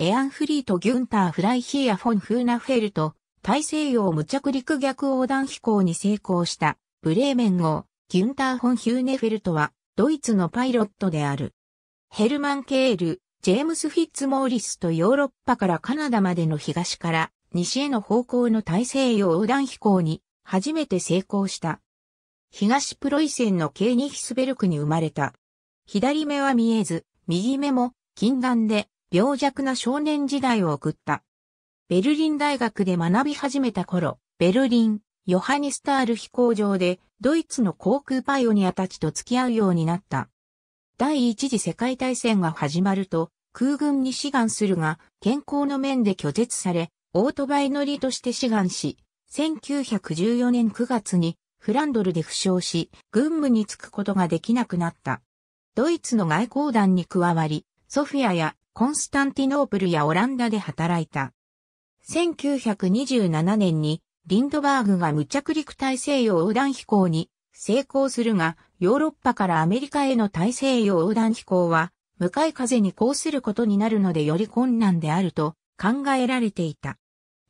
エアンフリート・ギュンター・フライヒーア・フォン・フーナフェルト、大西洋無着陸逆横断飛行に成功したブレーメン号、ギュンター・フォン・ヒューネフェルトは、ドイツのパイロットである。ヘルマン・ケール、ジェームス・フィッツ・モーリスとヨーロッパからカナダまでの東から西への方向の大西洋横断飛行に初めて成功した。東プロイセンのケーニヒスベルクに生まれた。左目は見えず、右目も近眼で病弱な少年時代を送った。ベルリン大学で学び始めた頃、ベルリン、ヨハニスタール飛行場で、ドイツの航空パイオニアたちと付き合うようになった。第一次世界大戦が始まると、空軍に志願するが、健康の面で拒絶され、オートバイ乗りとして志願し、1914年9月にフランドルで負傷し、軍務に就くことができなくなった。ドイツの外交団に加わり、ソフィアやコンスタンティノープルやオランダで働いた。1927年にリンドバーグが無着陸大西洋横断飛行に成功するが、ヨーロッパからアメリカへの大西洋横断飛行は、向かい風にこうすることになるのでより困難であると考えられていた。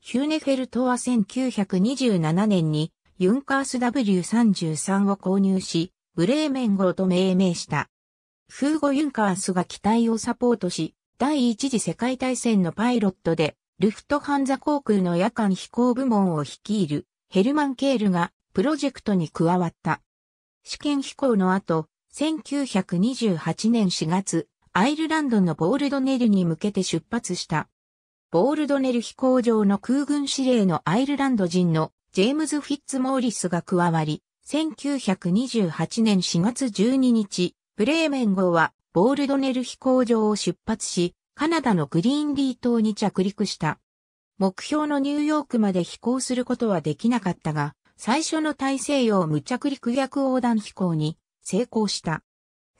ヒューネフェルトは1927年にユンカース W33 を購入し、ブレーメン号と命名した。フーゴ・ユンカースが機体をサポートし、第一次世界大戦のパイロットで、ルフトハンザ航空の夜間飛行部門を率いるヘルマン・ケールがプロジェクトに加わった。試験飛行の後、1928年4月、アイルランドのボールドネルに向けて出発した。ボールドネル飛行場の空軍司令のアイルランド人のジェームズ・フィッツ・モーリスが加わり、1928年4月12日、ブレーメン号はボールドネル飛行場を出発し、カナダのグリーンリー島に着陸した。目標のニューヨークまで飛行することはできなかったが、最初の大西洋無着陸逆横断飛行に成功した。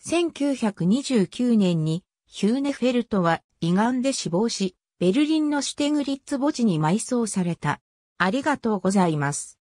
1929年にヒューネフェルトは胃がんで死亡し、ベルリンのシュテグリッツ墓地に埋葬された。ありがとうございます。